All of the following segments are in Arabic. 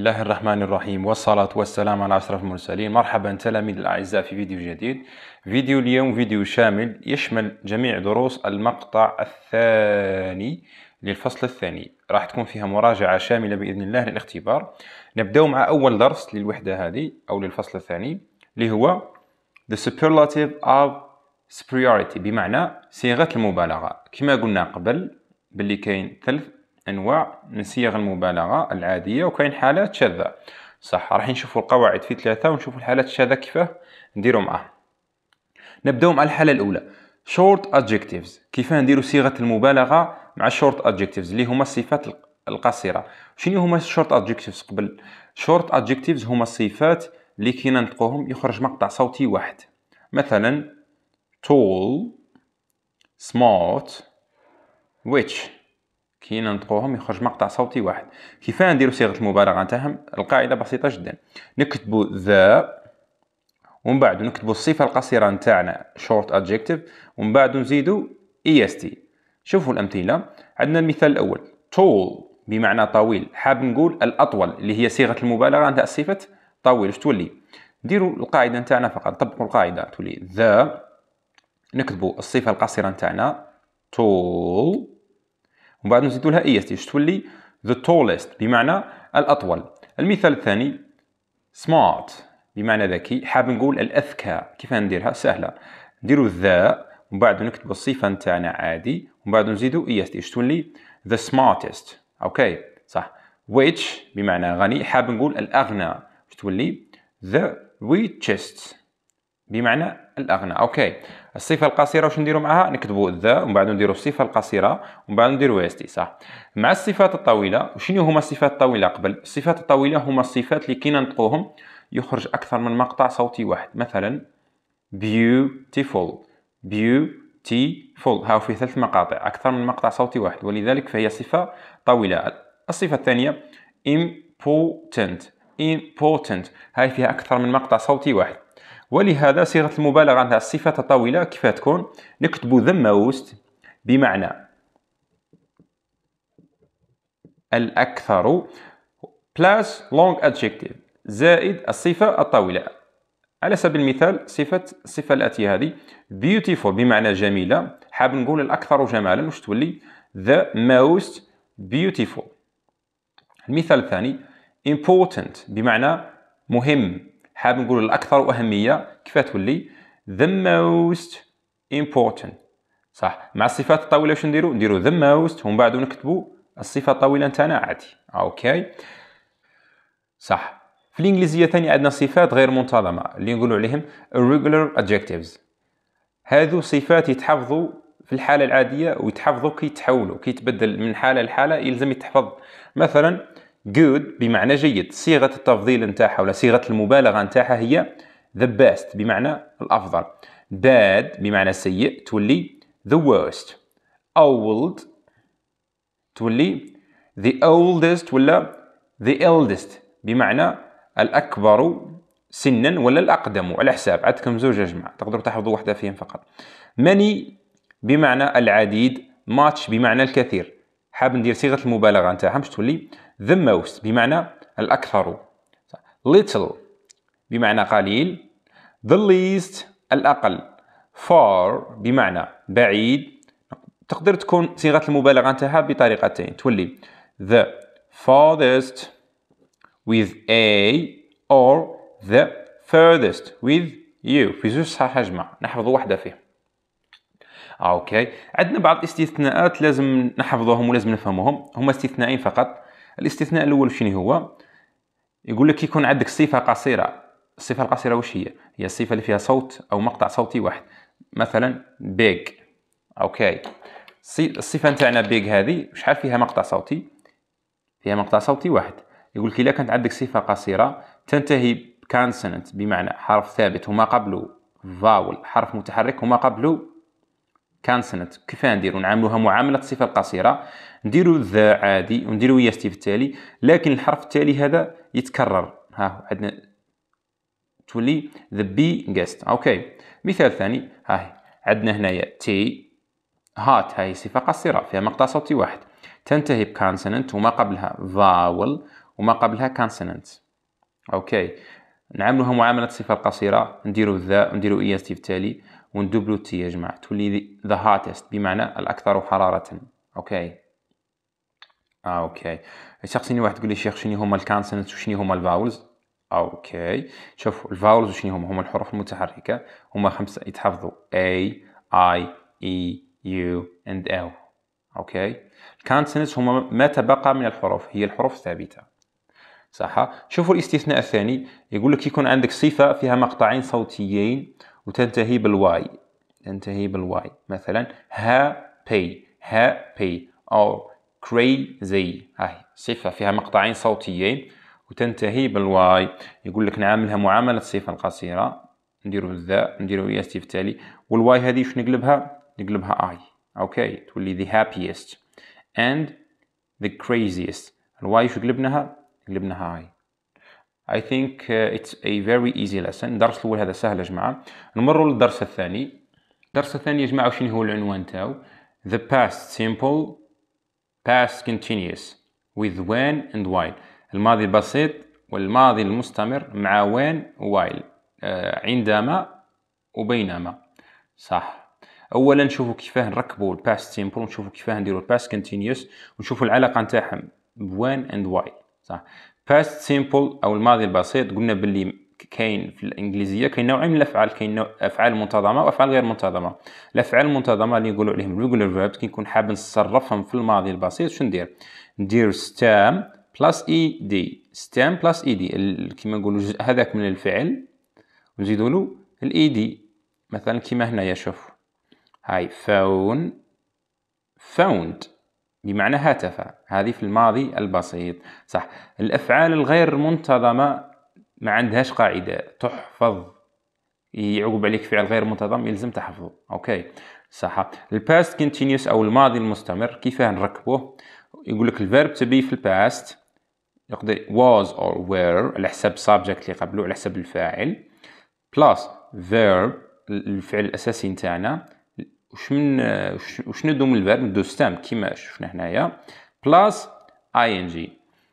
الله الرحمن الرحيم والصلاة والسلام على أشرف المرسلين مرحبا تلاميذ الأعزاء في فيديو جديد فيديو اليوم فيديو شامل يشمل جميع دروس المقطع الثاني للفصل الثاني راح تكون فيها مراجعة شاملة بإذن الله للاختبار نبدأ مع أول درس للوحدة هذه أو للفصل الثاني اللي هو The Superlative of Superiority بمعنى صيغة المبالغة كما قلنا قبل باللي كاين ثلاث انواع من صيغ المبالغه العاديه وكاين حالات شاذه صح راح نشوفوا القواعد في ثلاثه ونشوفوا الحالات الشاذه كيفاه نديروا معاها نبداو مع الحاله الاولى شورت adjectives كيفاه نديروا صيغه المبالغه مع الشورت adjectives اللي هما الصفات القصيره شنو هما الشورت adjectives قبل شورت adjectives هما الصفات اللي كي ننطقوهم يخرج مقطع صوتي واحد مثلا tall smart which كي ننطقوهم يخرج مقطع صوتي واحد كيفاه نديرو صيغه المبالغه نتاعهم القاعده بسيطه جدا نكتبو ذا ومن بعد نكتبو الصفه القصيره نتاعنا شورت adjective ومن بعد نزيدو تي e شوفوا الامثله عندنا المثال الاول تول بمعنى طويل حاب نقول الاطول اللي هي صيغه المبالغه نتاع صفه طويل واش تولي نديروا القاعده نتاعنا فقط طبقوا القاعده تولي ذا نكتبوا الصفه القصيره نتاعنا تول ومن بعد نزيدو لها est باش تولي the tallest بمعنى الأطول المثال الثاني smart بمعنى ذكي حاب نقول الأذكى كيف نديرها سهلة نديرو ذا ومن بعد نكتبو الصفة نتاعنا عادي ومن بعد نزيدو est باش تولي the smartest اوكي صح which بمعنى غني حاب نقول الأغنى باش تولي the richest بمعنى الاغنى اوكي الصفه القصيره واش نديرو معها نكتبوا ذا ومن بعد نديرو الصفه القصيره ومن بعد نديرو اس تي صح مع الصفات الطويله وشنو هما الصفات الطويله قبل الصفات الطويله هما الصفات اللي كي ننطقوهم يخرج اكثر من مقطع صوتي واحد مثلا beautiful beautiful هاو فيه ثلاث مقاطع اكثر من مقطع صوتي واحد ولذلك فهي صفه طويله الصفه الثانيه important important هاي فيها اكثر من مقطع صوتي واحد ولهذا صيغه المبالغه عندها صفة الطويله كيف تكون نكتب the most بمعنى الاكثر plus long adjective زائد الصفه الطويله على سبيل المثال صفه الصفه الاتيه هذه beautiful بمعنى جميله حاب نقول الاكثر جمالا واش تولي the most beautiful المثال الثاني important بمعنى مهم حاب نقول الاكثر اهميه كيف تولي the most important صح مع الصفات الطويله واش نديرو نديرو the most ومن بعد نكتبو الصفه الطويله نتاعنا عادي اوكي صح في الانجليزيه ثاني عندنا صفات غير منتظمه اللي نقولوا عليهم irregular adjectives هذو صفات يتحفظوا في الحاله العاديه ويتحفظوا كي يتحولوا كي يتبدل من حاله لحاله يلزم يتحفظ مثلا good بمعنى جيد صيغه التفضيل نتاعها ولا صيغه المبالغه نتاعها هي the best بمعنى الافضل bad بمعنى سيء تولي the worst old تولي the oldest ولا the eldest بمعنى الأكبر سنا ولا الأقدم على حساب عندكم زوج جمع تقدروا تحفظوا واحدة فيهم فقط many بمعنى العديد ماتش بمعنى الكثير حاب ندير صيغة المبالغة نتاعها باش تولي the most بمعنى الأكثر little بمعنى قليل the least الأقل far بمعنى بعيد تقدر تكون صيغة المبالغة نتاعها بطريقتين تولي the farthest with A or the furthest with you في زوج صحاح حجمة نحفظ واحدة فيهم آه، اوكي عندنا بعض الاستثناءات لازم نحفظوهم ولازم نفهموهم هما استثنائين فقط الاستثناء الاول شنو هو يقول لك يكون عندك صفه قصيره الصفه القصيره واش هي هي الصفه اللي فيها صوت او مقطع صوتي واحد مثلا بيج اوكي الصفه نتاعنا بيج هذه شحال فيها مقطع صوتي فيها مقطع صوتي واحد يقول لك الا كانت عندك صفه قصيره تنتهي بكونسوننت بمعنى حرف ثابت وما قبله فاول حرف متحرك وما قبله كانسنت كيفاه نديرو نعاملوها معامله صفه قصيره نديرو ذا عادي ونديرو ويا في التالي لكن الحرف التالي هذا يتكرر ها عندنا تولي ذا بي جيست اوكي مثال ثاني ها عندنا هنايا تي هات هاي صفه قصيره فيها مقطع صوتي واحد تنتهي بكانسنت وما قبلها فاول وما قبلها كانسنت اوكي نعاملوها معامله صفه قصيره نديرو ذا ونديرو اي اس تي في التالي وندبلو تي يا جماعة تولي ذا هاتست بمعنى الأكثر حرارة أوكي آه، أوكي سقسيني واحد تقول لي شيخ شنو هما الكانسنتس وشنو هما الفاولز أوكي شوف الفاولز وشنو هما هما الحروف المتحركة هما خمسة يتحفظوا A I E U and L أوكي الكانسنتس هما ما تبقى من الحروف هي الحروف الثابتة صح شوفوا الاستثناء الثاني يقول لك يكون عندك صفة فيها مقطعين صوتيين وتنتهي بالواي تنتهي بالواي مثلا ها بي ها بي أو كريزي هاي صفة فيها مقطعين صوتيين وتنتهي بالواي يقول لك نعاملها معاملة الصفة القصيرة نديرو ذا نديرو الاستفتالي والواي هذه شو نقلبها نقلبها اي اوكي تولي the happiest and the craziest الواي شو قلبناها قلبناها اي اي ثينك اتس اي فيري ايزي lesson الدرس الاول هذا سهل يا جماعه نمروا للدرس الثاني الدرس الثاني يا جماعه وشنو هو العنوان تاعو the past simple past continuous with when and while الماضي البسيط والماضي المستمر مع و while آه عندما وبينما صح اولا نشوفوا كيفاه نركبوا الباست سيمبل ونشوفوا كيفاه نديروا الباست كونتينيوس ونشوفوا العلاقه نتاعهم when and why صح past simple او الماضي البسيط قلنا باللي كاين في الانجليزيه كاين نوعين من الافعال كاين افعال منتظمه وافعال غير منتظمه الافعال المنتظمه اللي نقولوا عليهم ريغولار فيربس كي نكون حاب نصرفهم في الماضي البسيط شو ندير ندير ستام بلس اي دي ستام بلس اي دي كيما نقولوا جزء هذاك من الفعل ونزيدوا له الاي دي مثلا كيما هنايا شوف هاي فون فوند بمعنى هتف هذه في الماضي البسيط صح الافعال الغير منتظمه ما عندهاش قاعده تحفظ يعقب عليك فعل غير منتظم يلزم تحفظه اوكي صح الباست كونتينيوس او الماضي المستمر كيفاه نركبوه يقول لك الفيرب تبي في الباست يقضي was or were على حساب subject اللي قبله على حساب الفاعل plus verb الفعل الاساسي نتاعنا واش من وشنو ندو من الفيرب ندو ستام كيما شفنا هنايا بلاس اي ان جي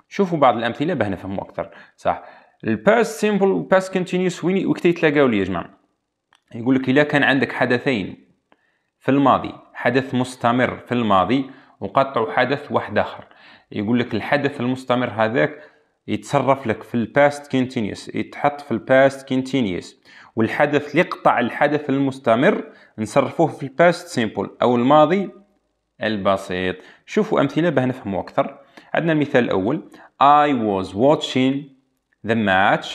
شوفوا بعض الامثله باه نفهموا اكثر صح الباس سيمبل والباس كونتينيوس وين وقت يتلاقاو لي يا جماعه يقول لك الا كان عندك حدثين في الماضي حدث مستمر في الماضي وقطع حدث واحد اخر يقول لك الحدث المستمر هذاك يتصرف لك في الباست كونتينيوس يتحط في الباست كونتينيوس والحدث اللي قطع الحدث المستمر نصرفوه في الباست سيمبل او الماضي البسيط شوفوا امثله باه نفهموا اكثر عندنا المثال الاول I was watching the match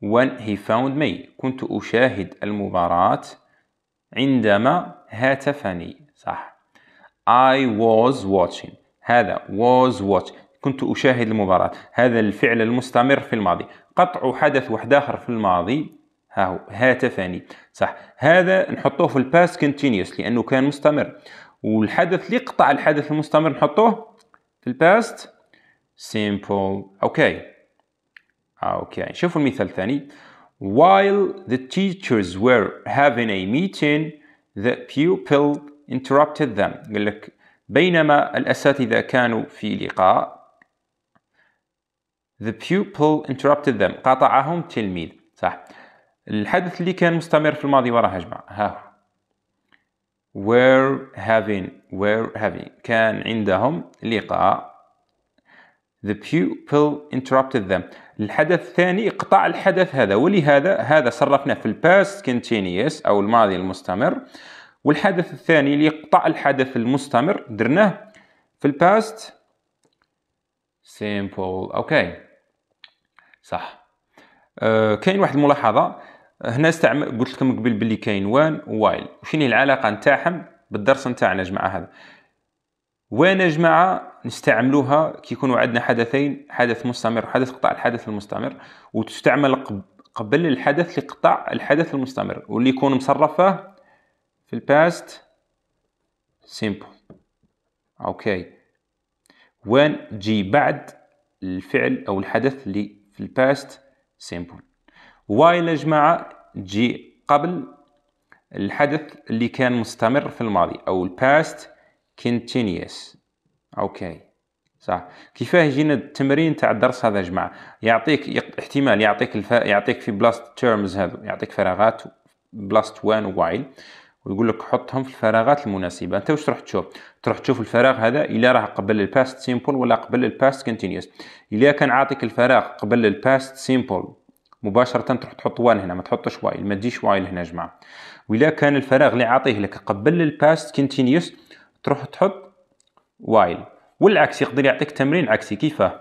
when he found me كنت أشاهد المباراة عندما هاتفني صح I was watching هذا was watch كنت أشاهد المباراة هذا الفعل المستمر في الماضي قطع حدث واحد آخر في الماضي ها هو هاتفان صح هذا نحطوه في الباست كونتينيوس لانه كان مستمر والحدث اللي قطع الحدث المستمر نحطوه في الباست simple اوكي اوكي شوفوا المثال الثاني while the teachers were having a meeting the pupil interrupted them قال لك بينما الاساتذه كانوا في لقاء the pupil interrupted them قاطعهم تلميذ صح الحدث اللي كان مستمر في الماضي وراه جمع ها هو were having were having كان عندهم لقاء the pupil interrupted them الحدث الثاني قطع الحدث هذا ولهذا هذا صرفنا في الباست continuous أو الماضي المستمر والحدث الثاني اللي قطع الحدث المستمر درناه في الباست simple اوكي okay. صح أه كاين واحد الملاحظة هنا استعمل قلت لكم قبل بلي كاين وان وايل وشنو العلاقه نتاعهم بالدرس نتاعنا جماعه هذا وين يا جماعه نستعملوها كي يكونوا عندنا حدثين حدث مستمر وحدث قطع الحدث المستمر وتستعمل قبل الحدث لقطع الحدث المستمر واللي يكون مصرفه في الباست سيمبل اوكي وين تجي بعد الفعل او الحدث اللي في الباست سيمبل وايل يا جماعه تجي قبل الحدث اللي كان مستمر في الماضي او الباست continuous اوكي صح كيفاه يجينا التمرين تاع الدرس هذا يا جماعه يعطيك احتمال يعطيك الف... يعطيك في بلاست تيرمز هذو يعطيك فراغات بلاست وان وايل ويقول لك حطهم في الفراغات المناسبه انت واش تروح تشوف تروح تشوف الفراغ هذا الا راه قبل الباست سيمبل ولا قبل الباست كونتينيوس الا كان عاطيك الفراغ قبل الباست سيمبل مباشرة تروح تحط وان هنا ما تحطش وايل ما تجيش وايل هنا يا جماعة وإلا كان الفراغ اللي عاطيه لك قبل الباست كونتينيوس تروح تحط وايل والعكس يقدر يعطيك تمرين عكسي كيفاه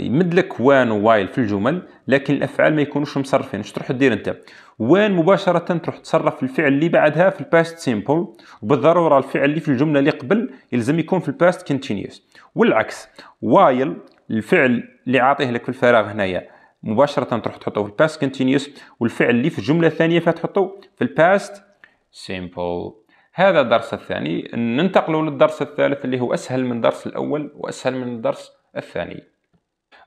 يمد لك وان ووايل في الجمل لكن الافعال ما يكونوش مصرفين اش تروح دير انت وان مباشره تروح تصرف الفعل اللي بعدها في الباست سيمبل وبالضروره الفعل اللي في الجمله اللي قبل يلزم يكون في الباست كونتينيوس والعكس وايل الفعل اللي عاطيه لك في الفراغ هنايا مباشره تروح تحطه في الباست كونتينيوس والفعل اللي في الجمله الثانيه فتحطه في الباست سيمبل هذا الدرس الثاني ننتقل للدرس الثالث اللي هو اسهل من الدرس الاول واسهل من الدرس الثاني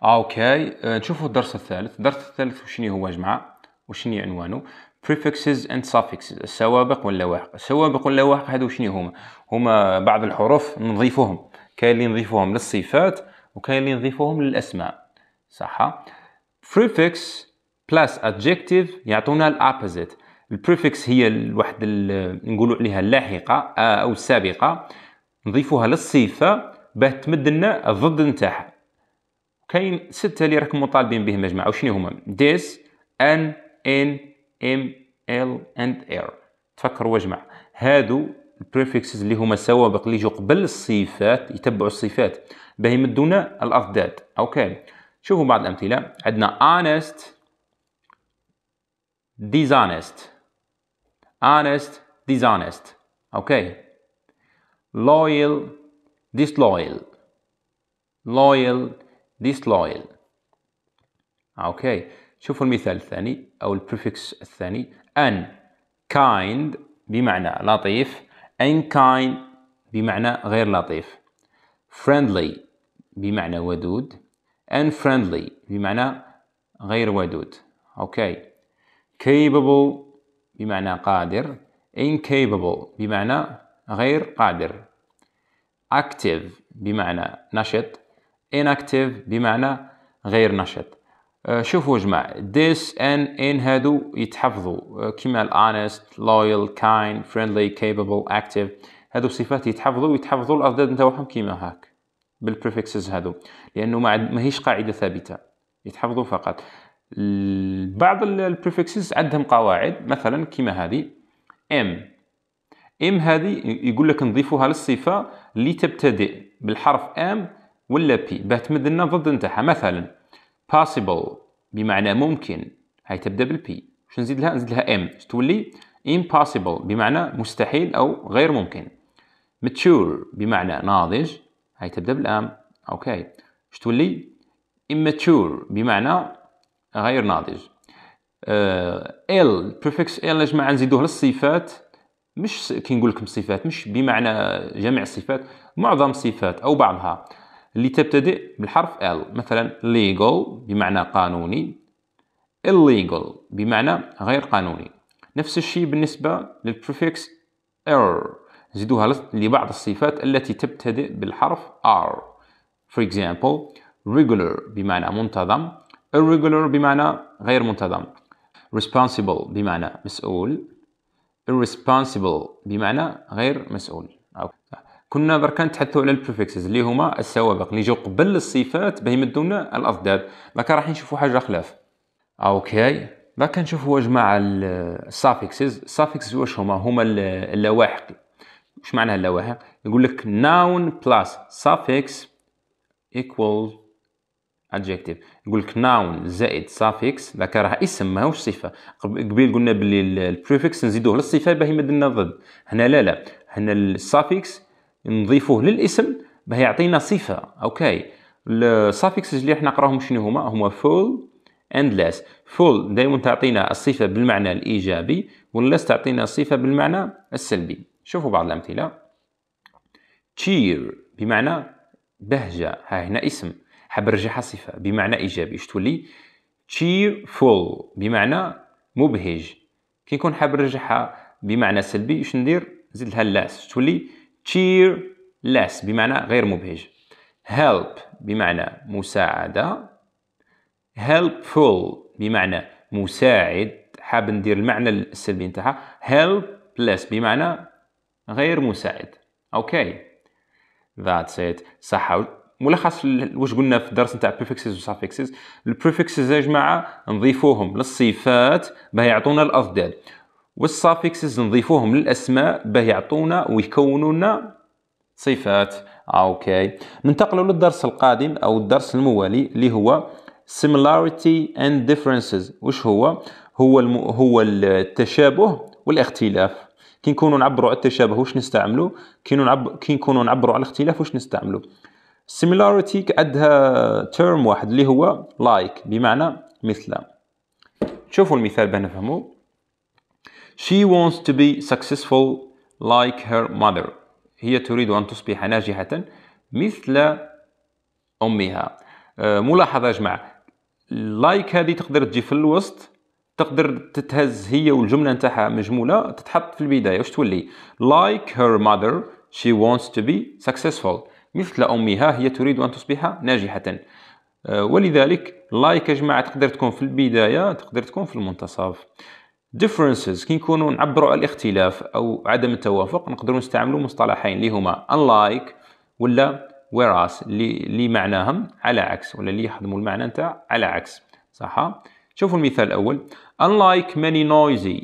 اوكي آه، نشوفوا الدرس الثالث الدرس الثالث وشني هو يا جماعه وشني عنوانه prefixes and suffixes السوابق واللواحق السوابق واللواحق هادو شنو هما هما بعض الحروف نضيفوهم كاين اللي نضيفوهم للصفات وكاين اللي نضيفوهم للاسماء صح prefix plus adjective يعطونا الابوزيت البريفكس هي الواحد نقولوا عليها اللاحقه آه، او السابقه نضيفوها للصفه باه تمد لنا الضد نتاعها كاين سته اللي راكم مطالبين بهم يا جماعه وشنو هما this an in m l and r er. تفكروا يا جماعه هادو البريفكسز اللي هما السوابق اللي يجوا قبل الصفات يتبعوا الصفات باه يمدونا الاضداد اوكي شوفوا بعض الأمثلة عندنا honest dishonest honest dishonest أوكي loyal disloyal loyal disloyal أوكي شوفوا المثال الثاني أو البريفكس الثاني أن kind بمعنى لطيف unkind بمعنى غير لطيف friendly بمعنى ودود unfriendly بمعنى غير ودود اوكي capable بمعنى قادر incapable بمعنى غير قادر active بمعنى نشط inactive بمعنى غير نشط أه، شوفوا جماعة this and in هادو يتحفظوا أه، كما honest, loyal, kind, friendly, capable, active هادو صفات يتحفظوا ويتحفظوا الأضداد نتاعهم كيما هاك بالبريفكسز هادو لانه ما ماهيش قاعده ثابته يتحفظوا فقط بعض البريفكسز عندهم قواعد مثلا كيما هذه ام ام هذه يقول لك نضيفوها للصفه اللي تبتدئ بالحرف ام ولا بي باه تمد لنا ضد نتاعها مثلا possible بمعنى ممكن هاي تبدا بالبي واش نزيد لها نزيد لها ام تولي impossible بمعنى مستحيل او غير ممكن mature بمعنى ناضج هاي تبدا بالام اوكي اش تولي immature بمعنى غير ناضج ال آه، بريفكس prefix ال يا جماعه نزيدوه للصفات مش كي نقول لكم صفات مش بمعنى جميع الصفات معظم الصفات او بعضها اللي تبتدئ بالحرف ال مثلا legal بمعنى قانوني illegal بمعنى غير قانوني نفس الشيء بالنسبه للبريفكس ار زيدوها لبعض الصفات التي تبتدئ بالحرف R for example regular بمعنى منتظم irregular بمعنى غير منتظم responsible بمعنى مسؤول irresponsible بمعنى غير مسؤول كنا درك نتحدثوا على البريفكسز اللي هما السوابق اللي جاو قبل الصفات باه يمدوا لنا الاضداد دركا راح نشوفوا حاجه خلاف اوكي دركا نشوفوا جماعه السافكسز السافكسز واش هما هما اللواحق مش معنى اللوائح يقول لك noun plus suffix equals adjective يقول لك noun زائد suffix ذكرها اسم ماهوش صفه قبيل قلنا باللي البريفكس نزيدوه للصفه باهي مدلنا ضد هنا لا لا هنا suffix نضيفوه للاسم باه يعطينا صفه اوكي السافكس اللي احنا نقراهم شنو هما هما full and less full دائما تعطينا الصفه بالمعنى الايجابي والليس تعطينا الصفه بالمعنى السلبي شوفوا بعض الأمثلة cheer بمعنى بهجة ها هنا اسم حاب نرجعها صفة بمعنى إيجابي اش تولي cheerful بمعنى مبهج كي نكون حاب نرجعها بمعنى سلبي اش ندير زيد لها لاس تولي cheerless بمعنى غير مبهج help بمعنى مساعدة helpful بمعنى مساعد حاب ندير المعنى السلبي نتاعها helpless بمعنى غير مساعد اوكي ذاتس ات صح ملخص واش قلنا في الدرس نتاع بريفكسز وسافكسز البريفكسز يا جماعه نضيفوهم للصفات باه يعطونا الاضداد والسافكسز نضيفوهم للاسماء باه يعطونا ويكونوا لنا صفات آه، اوكي ننتقلوا للدرس القادم او الدرس الموالي اللي هو similarity and differences وش هو هو الم... هو التشابه والاختلاف كي نكونوا نعبروا على التشابه واش نستعملوا كي نعب... كي نكونوا نعبروا على الاختلاف واش نستعملوا سيميلاريتي عندها تيرم واحد اللي هو لايك like بمعنى مثل شوفوا المثال باه نفهموا she wants to be successful like her mother هي تريد أن تصبح ناجحة مثل أمها أه، ملاحظة يا جماعة لايك like هذه تقدر تجي في الوسط تقدر تتهز هي والجمله نتاعها مجموله تتحط في البدايه واش تولي like her mother she wants to be successful مثل امها هي تريد ان تصبح ناجحه آه، ولذلك لايك يا جماعه تقدر تكون في البدايه تقدر تكون في المنتصف differences كي نكونوا نعبروا على الاختلاف او عدم التوافق نقدروا نستعملوا مصطلحين اللي هما unlike ولا whereas اللي اللي معناهم على عكس ولا اللي يخدموا المعنى نتاع على عكس صح شوفوا المثال الأول Unlike many noisy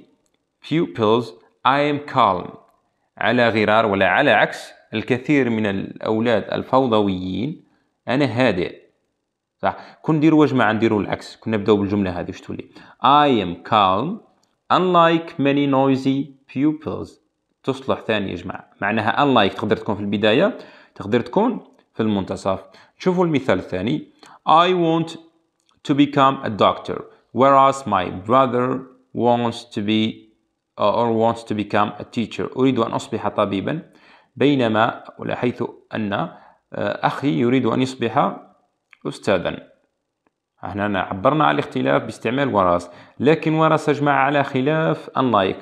pupils I am calm على غرار ولا على عكس الكثير من الأولاد الفوضويين أنا هادئ صح كون نديرو واش نديرو العكس كون نبداو بالجمله هذه واش تولي I am calm unlike many noisy pupils تصلح ثاني يا جماعه معناها unlike تقدر تكون في البدايه تقدر تكون في المنتصف شوفوا المثال الثاني I want to become a doctor whereas my brother wants to be uh, or wants to become a teacher أريد أن أصبح طبيبا بينما حيث أن آه، أخي يريد أن يصبح أستاذا هنا عبرنا على الاختلاف باستعمال وراس لكن وراس أجمع على خلاف unlike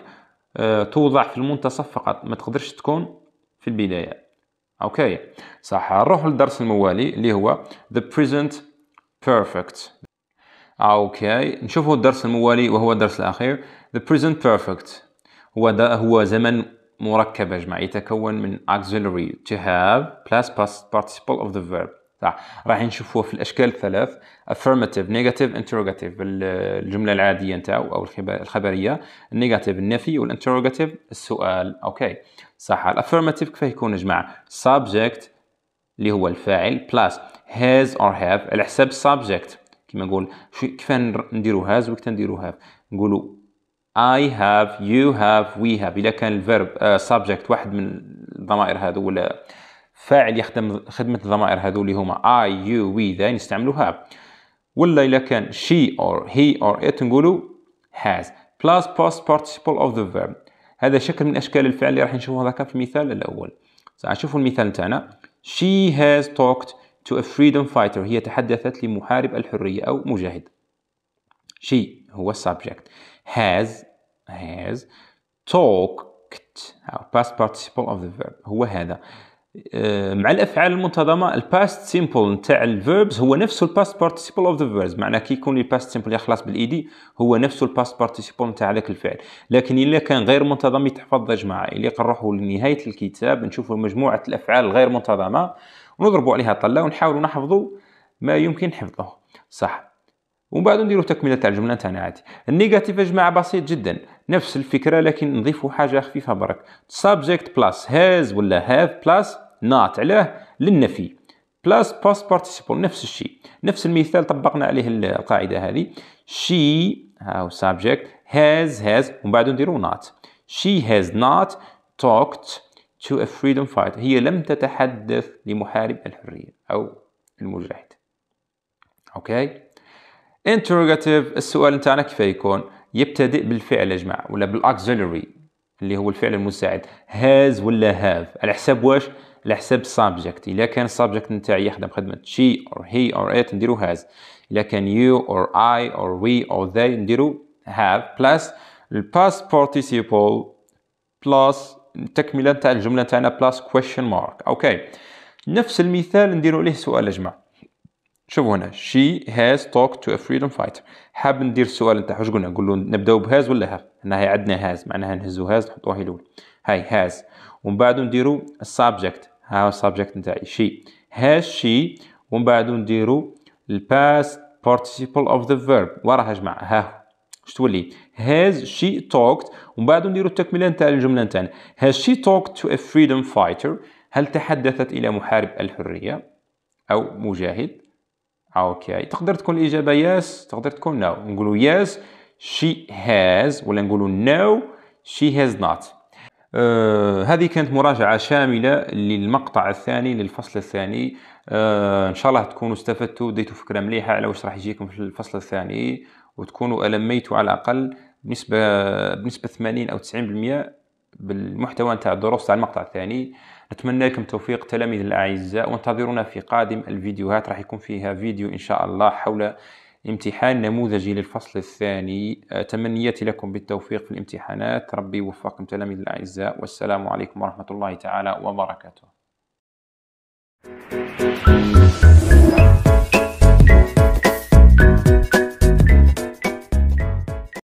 آه، توضع في المنتصف فقط ما تقدرش تكون في البداية اوكي صح نروح للدرس الموالي اللي هو the present perfect آه، اوكي نشوفوا الدرس الموالي وهو الدرس الاخير the present perfect هو ده هو زمن مركب يا جماعه يتكون من auxiliary to have plus past participle of the verb صح راح نشوفوه في الاشكال الثلاث affirmative negative interrogative بالجمله العاديه نتاعو او الخبريه النيجاتيف النفي والانتروجاتيف السؤال اوكي صح الافيرماتيف كيف يكون يا جماعه subject اللي هو الفاعل plus has or have على حساب subject كيما نقول كيفا نديرو هاز وكيفا نديرو هاف نقولو I have you have we have إذا كان الفيرب سابجكت آه، uh, واحد من الضمائر هذو ولا فاعل يخدم خدمة الضمائر هذو اللي هما I you we they نستعملو have ولا إذا كان she or he or it نقولو has plus past participle of the verb هذا شكل من أشكال الفعل اللي راح نشوفه هذاك في المثال الأول سنشوفوا المثال تاعنا she has talked to a freedom fighter هي تحدثت لمحارب الحرية أو مجاهد she هو subject has has talked أو past participle of the verb هو هذا آه، مع الافعال المنتظمه الباست سيمبل نتاع الفيربز هو نفسه الباست بارتيسيبل اوف ذا فيربز معناه كي يكون الباست سيمبل يخلص بالايدي هو نفسه الباست بارتيسيبل نتاع ذاك الفعل لكن الا كان غير منتظم يتحفظ جماعه الا نروحوا لنهايه الكتاب نشوفوا مجموعه الافعال الغير منتظمه ونضربوا عليها طله ونحاولوا نحفظوا ما يمكن حفظه صح ومن بعد نديروا تكمله تاع الجمله تاعنا عادي النيجاتيف يا جماعه بسيط جدا نفس الفكره لكن نضيفوا حاجه خفيفه برك سبجكت بلس هاز ولا هاف بلس نات علاه للنفي بلس باست بارتيسيبل نفس الشيء نفس المثال طبقنا عليه القاعده هذه شي هاو سبجكت هاز هاز ومن بعد نديروا نات شي هاز نات talked to a freedom fighter هي لم تتحدث لمحارب الحرية أو المجاهد أوكي interrogative السؤال نتاعنا كيف يكون يبتدئ بالفعل يا جماعة ولا بالauxiliary اللي هو الفعل المساعد has ولا have على حساب واش على حساب subject إذا كان subject نتاعي يخدم خدمة she or he or it نديرو has إذا كان you or I or we or they نديرو have plus past participle plus التكمله نتاع الجمله تاعنا بلاس كويشن مارك اوكي نفس المثال نديروا عليه سؤال يا جماعه شوفوا هنا شي هاز توك تو ا فريدم فايتر حاب ندير السؤال نتاع واش قلنا نقول له نبداو بهاز ولا هاف هنا هي عندنا هاز معناها نهزو هاز نحطوه الاول هاي هاز ومن بعد نديروا السابجكت ها هو السابجكت نتاعي شي هاز شي ومن بعد نديروا الباست بارتيسيبل اوف ذا فيرب وراها يا جماعه ها واش تولي هاز شي توكت ومن بعد نديرو التكمله نتاع الجمله نتاعنا هاز شي توكت تو ا فريدم فايتر هل تحدثت الى محارب الحريه او مجاهد اوكي تقدر تكون الاجابه يس تقدر تكون نو no. نقولوا يس شي هاز ولا نقولوا نو شي هاز نوت آه هذه كانت مراجعة شاملة للمقطع الثاني للفصل الثاني آه إن شاء الله تكونوا استفدتوا وديتوا فكرة مليحة على واش راح يجيكم في الفصل الثاني وتكونوا ألميتوا على الأقل بنسبة بنسبة 80 أو 90% بالمحتوى نتاع الدروس تاع المقطع الثاني نتمنى لكم توفيق تلاميذ الأعزاء وانتظرونا في قادم الفيديوهات راح يكون فيها فيديو إن شاء الله حول امتحان نموذجي للفصل الثاني آه، تمنياتي لكم بالتوفيق في الامتحانات ربي يوفقكم تلاميذ الأعزاء والسلام عليكم ورحمة الله تعالى وبركاته